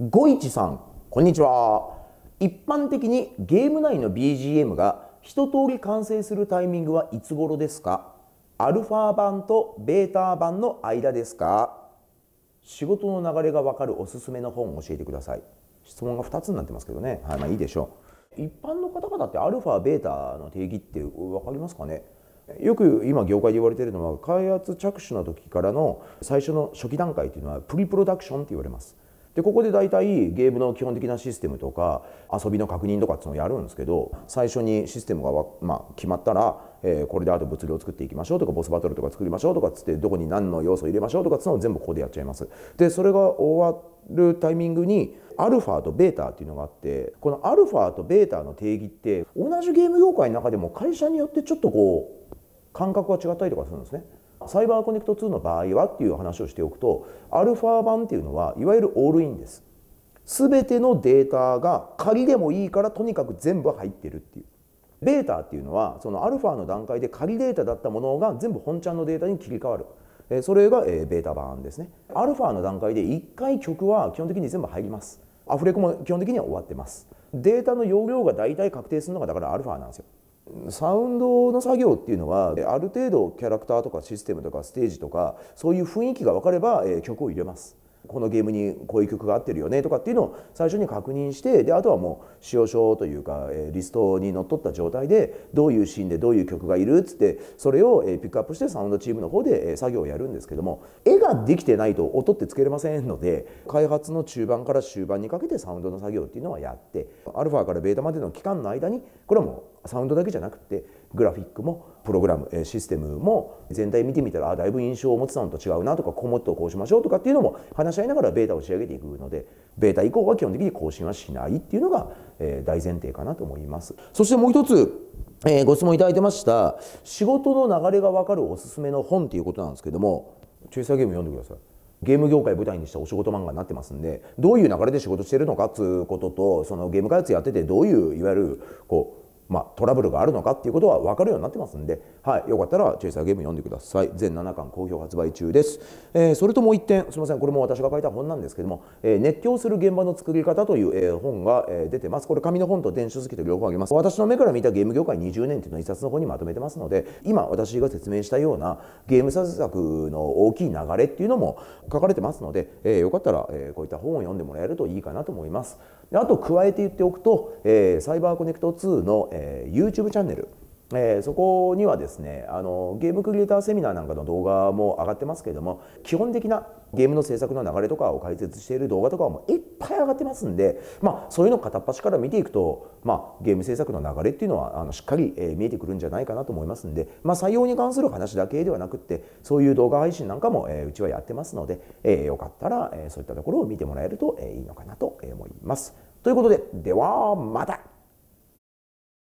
ゴイチさん、こんにちは。一般的にゲーム内の BGM が一通り完成するタイミングはいつ頃ですかアルファ版とベータ版の間ですか仕事の流れがわかるおすすめの本を教えてください。質問が2つになってますけどね。はい、まあいいでしょう。一般の方々ってアルファ、ベータの定義って分かりますかねよく今業界で言われているのは開発着手の時からの最初の初期段階というのはプリプロダクションって言われますでここで大体ゲームの基本的なシステムとか遊びの確認とかっていうのをやるんですけど最初にシステムが、まあ、決まったら、えー、これであと物流を作っていきましょうとかボスバトルとか作りましょうとかっつってどこに何の要素を入れましょうとかっつうのを全部ここでやっちゃいます。でそれが終わるタイミングにアルファとベータっていうのがあってこのアルファとベータの定義って同じゲーム業界の中でも会社によってちょっとこう感覚が違ったりとかするんですね。サイバーコネクト2の場合はっていう話をしておくと、アルファ版っていうのはいわゆるオールインです。すべてのデータが仮でもいいからとにかく全部入ってるっていう。データっていうのはそのアルファの段階で仮データだったものが全部本ちゃんのデータに切り替わる。えそれが、えベータ版ですね。アルファの段階で1回曲は基本的に全部入ります。アフレコも基本的には終わってます。データの容量が大体確定するのがだからアルファなんですよ。サウンドの作業っていうのはある程度キャラクターとかシステムとかステージとかそういう雰囲気が分かれば曲を入れますこのゲームにこういう曲が合ってるよねとかっていうのを最初に確認してであとはもう使用書というか、えリストにのっとった状態でどういうシーンでどういう曲がいるっつってそれを、えピックアップしてサウンドチームの方で、え作業をやるんですけども絵ができてないと音ってつけれませんので開発の中盤から終盤にかけてサウンドの作業っていうのはやってアルファからベータまでの期間の間にこれはもうサウンドだけじゃなくてグラフィックもプログラムシステムも全体見てみたらあだいぶ印象を持ってたのと違うなとかこうもっとこうしましょうとかっていうのも話し合いながらベータを仕上げていくのでベータ以降は基本的に更新はしないっていうのが、え大前提かなと思います。そしてもう一つえご質問いただいてました仕事の流れが分かるおすすめの本っていうことなんですけどもさいゲーム読んでくださいゲーム業界舞台にしたお仕事漫画になってますんでどういう流れで仕事してるのかっつうこととそのゲーム開発やっててどういういわゆるこうまあ、トラブルがあるのかっていうことは分かるようになってますんで、はい、よかったらチェイサーゲーム読んでください全7巻好評発売中です、えー、それともう1点すみませんこれも私が書いた本なんですけども、えー、熱狂する現場の作り方という、えー、本が、えー、出てますこれ紙の本と電子書籍と両方あります私の目から見たゲーム業界20年っていうのを一冊の本にまとめてますので今私が説明したようなゲーム制作の大きい流れっていうのも書かれてますので、えー、よかったら、えー、こういった本を読んでもらえるといいかなと思いますあと加えて言っておくと、えー、サイバーコネクト2の、えーえー、YouTube チャンネル、えー、そこにはですねあのゲームクリエイターセミナーなんかの動画も上がってますけれども基本的なゲームの制作の流れとかを解説している動画とかもいっぱい上がってますんで、まあ、そういうの片っ端から見ていくと、まあ、ゲーム制作の流れっていうのはあのしっかり、えー、見えてくるんじゃないかなと思いますんで、まあ、採用に関する話だけではなくってそういう動画配信なんかも、えー、うちはやってますので、えー、よかったら、えそういったところを見てもらえると、えいいのかなと思います。ということでではまた